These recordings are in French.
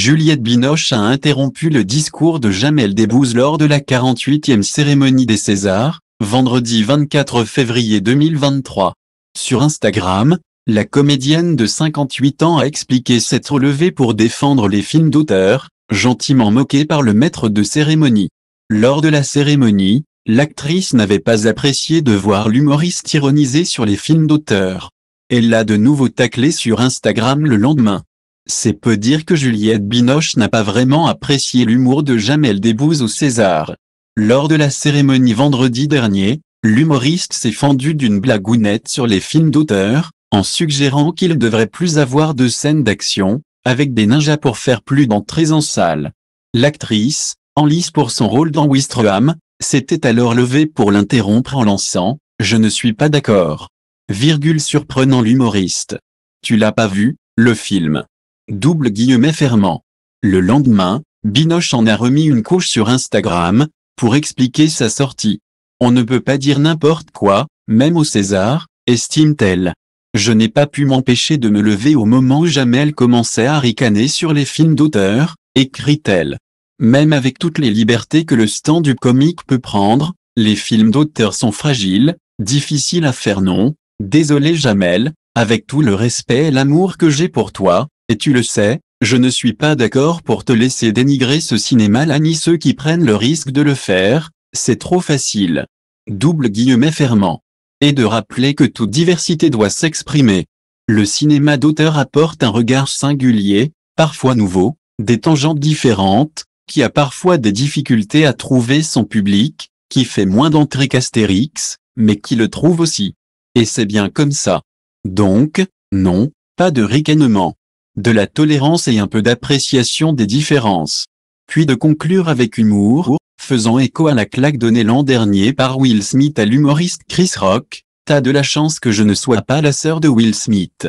Juliette Binoche a interrompu le discours de Jamel Debbouze lors de la 48e cérémonie des Césars, vendredi 24 février 2023. Sur Instagram, la comédienne de 58 ans a expliqué s'être levée pour défendre les films d'auteur, gentiment moquée par le maître de cérémonie. Lors de la cérémonie, l'actrice n'avait pas apprécié de voir l'humoriste ironiser sur les films d'auteur. Elle l'a de nouveau taclé sur Instagram le lendemain. C'est peu dire que Juliette Binoche n'a pas vraiment apprécié l'humour de Jamel Debbouze au César. Lors de la cérémonie vendredi dernier, l'humoriste s'est fendu d'une blagounette sur les films d'auteur, en suggérant qu'il ne devrait plus avoir de scènes d'action, avec des ninjas pour faire plus d'entrées en salle. L'actrice, en lice pour son rôle dans Wistreham, s'était alors levée pour l'interrompre en lançant « Je ne suis pas d'accord ». Virgule surprenant l'humoriste. Tu l'as pas vu, le film double guillemet fermant. Le lendemain, Binoche en a remis une couche sur Instagram, pour expliquer sa sortie. On ne peut pas dire n'importe quoi, même au César, estime-t-elle. Je n'ai pas pu m'empêcher de me lever au moment où Jamel commençait à ricaner sur les films d'auteur, écrit-elle. Même avec toutes les libertés que le stand du comique peut prendre, les films d'auteur sont fragiles, difficiles à faire non. Désolé Jamel, avec tout le respect et l'amour que j'ai pour toi, et tu le sais, je ne suis pas d'accord pour te laisser dénigrer ce cinéma-là ni ceux qui prennent le risque de le faire, c'est trop facile. Double guillemet fermant. Et de rappeler que toute diversité doit s'exprimer. Le cinéma d'auteur apporte un regard singulier, parfois nouveau, des tangentes différentes, qui a parfois des difficultés à trouver son public, qui fait moins d'entrées qu'Astérix, mais qui le trouve aussi. Et c'est bien comme ça. Donc, non, pas de ricanement de la tolérance et un peu d'appréciation des différences. Puis de conclure avec humour, faisant écho à la claque donnée l'an dernier par Will Smith à l'humoriste Chris Rock, T'as de la chance que je ne sois pas la sœur de Will Smith.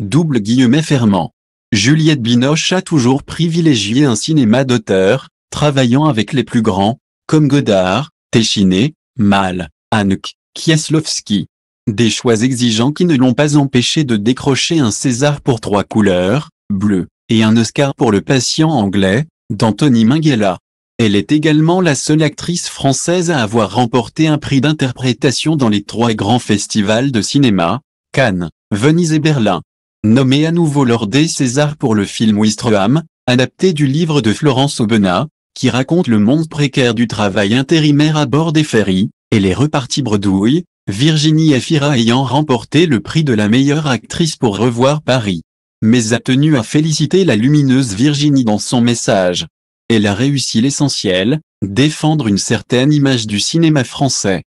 Double guillemet fermant. Juliette Binoche a toujours privilégié un cinéma d'auteur, travaillant avec les plus grands, comme Godard, Téchiné, Mal, Hanuk, Kieslowski. Des choix exigeants qui ne l'ont pas empêché de décrocher un César pour trois couleurs, bleu, et un Oscar pour Le patient anglais, d'Anthony Minghella. Elle est également la seule actrice française à avoir remporté un prix d'interprétation dans les trois grands festivals de cinéma, Cannes, Venise et Berlin. Nommée à nouveau lors des Césars pour le film Wistreham, adapté du livre de Florence Aubenas, qui raconte le monde précaire du travail intérimaire à bord des ferries, et les reparties bredouilles, Virginie Efira ayant remporté le prix de la meilleure actrice pour Revoir Paris. Mais a tenu à féliciter la lumineuse Virginie dans son message. Elle a réussi l'essentiel, défendre une certaine image du cinéma français.